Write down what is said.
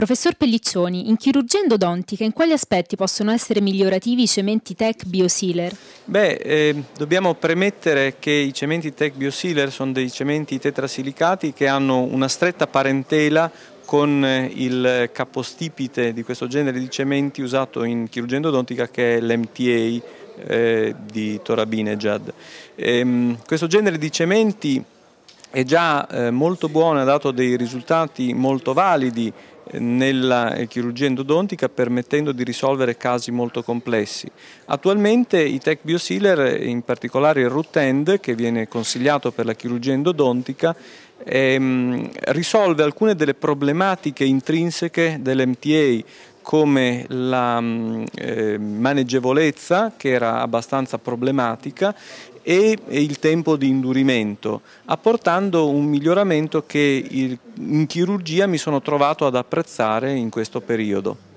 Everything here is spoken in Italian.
Professor Pelliccioni, in chirurgia endodontica in quali aspetti possono essere migliorativi i cementi Tech Biosealer? Beh, eh, dobbiamo premettere che i cementi Tech Biosealer sono dei cementi tetrasilicati che hanno una stretta parentela con eh, il capostipite di questo genere di cementi usato in chirurgia endodontica che è l'MTA eh, di Torabinejad. Ehm, questo genere di cementi è già eh, molto buona, ha dato dei risultati molto validi eh, nella eh, chirurgia endodontica permettendo di risolvere casi molto complessi. Attualmente i tech biosealer, eh, in particolare il root end che viene consigliato per la chirurgia endodontica, ehm, risolve alcune delle problematiche intrinseche dell'MTA come la mm, eh, maneggevolezza che era abbastanza problematica e il tempo di indurimento, apportando un miglioramento che in chirurgia mi sono trovato ad apprezzare in questo periodo.